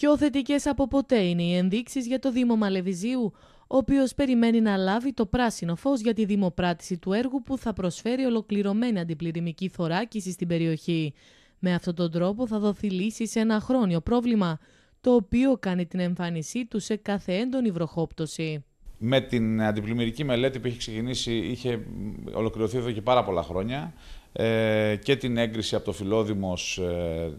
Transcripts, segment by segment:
Πιο θετικέ από ποτέ είναι οι ενδείξεις για το Δήμο Μαλεβιζίου, ο οποίος περιμένει να λάβει το πράσινο φως για τη δημοπράτηση του έργου που θα προσφέρει ολοκληρωμένη αντιπληρημική θωράκιση στην περιοχή. Με αυτόν τον τρόπο θα δοθεί λύση σε ένα χρόνιο πρόβλημα, το οποίο κάνει την εμφάνισή του σε κάθε έντονη βροχόπτωση. Με την αντιπλημμυρική μελέτη που είχε ξεκινήσει, είχε ολοκληρωθεί εδώ και πάρα πολλά χρόνια ε, και την έγκριση από το Φιλόδημος ε,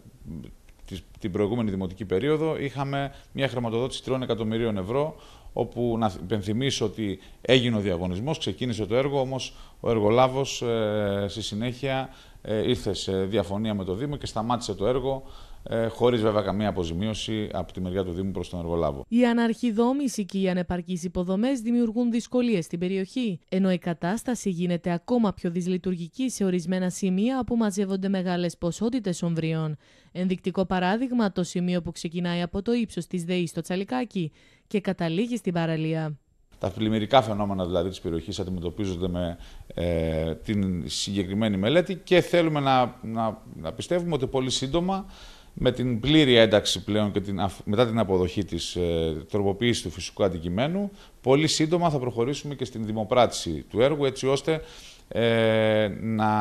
της την προηγούμενη δημοτική περίοδο είχαμε μια χρηματοδότηση 3 εκατομμυρίων ευρώ, όπου να υπενθυμίσω ότι έγινε ο διαγωνισμός, ξεκίνησε το έργο, όμως ο εργολάβος ε, στη συνέχεια ε, ήρθε σε διαφωνία με το Δήμο και σταμάτησε το έργο ε, χωρίς βέβαια καμία αποζημίωση από τη μεριά του Δήμου προς τον εργολάβο. Η αναρχιδόμηση και οι ανεπαρκείς υποδομές δημιουργούν δυσκολίες στην περιοχή, ενώ η κατάσταση γίνεται ακόμα πιο δυσλειτουργική σε ορισμένα σημεία όπου μαζεύονται μεγάλες ποσότητες ομβριών. Ενδεικτικό παράδειγμα το σημείο που ξεκινάει από το ύψος της ΔΕΗ στο Τσαλικάκι και καταλήγει στην παραλία. Τα πλημμυρικά φαινόμενα δηλαδή της περιοχής αντιμετωπίζονται με ε, την συγκεκριμένη μελέτη και θέλουμε να, να, να πιστεύουμε ότι πολύ σύντομα με την πλήρη ένταξη πλέον και την, μετά την αποδοχή της ε, τροποποίησης του φυσικού αντικειμένου, πολύ σύντομα θα προχωρήσουμε και στην δημοπράτηση του έργου, έτσι ώστε ε, να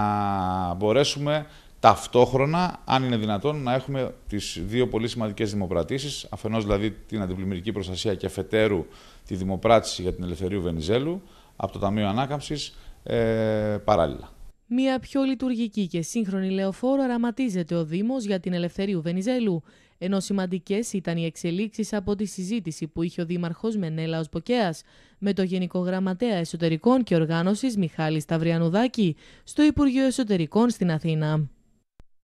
μπορέσουμε Ταυτόχρονα, αν είναι δυνατόν, να έχουμε τις δύο πολύ σημαντικές δημοπρατήσεις, αφενός δηλαδή την αντιπλημμυρική προστασία και αφετέρου τη δημοπράτηση για την ελευθερίου Βενιζέλου από το Ταμείο Ανάκαμψης ε, παράλληλα. Μια πιο λειτουργική και σύγχρονη λεωφόρο αραματίζεται ο Δήμος για την Ελευθερίου Βενιζέλου, ενώ σημαντικές ήταν οι εξελίξεις από τη συζήτηση που είχε ο Δήμαρχος Μενέλαος Ποκέας με το Γενικό Γραμματέα Εσωτερικών και Οργάνωσης Μιχάλης Σταυριανουδάκη στο Υπουργείο Εσωτερικών στην Αθήνα.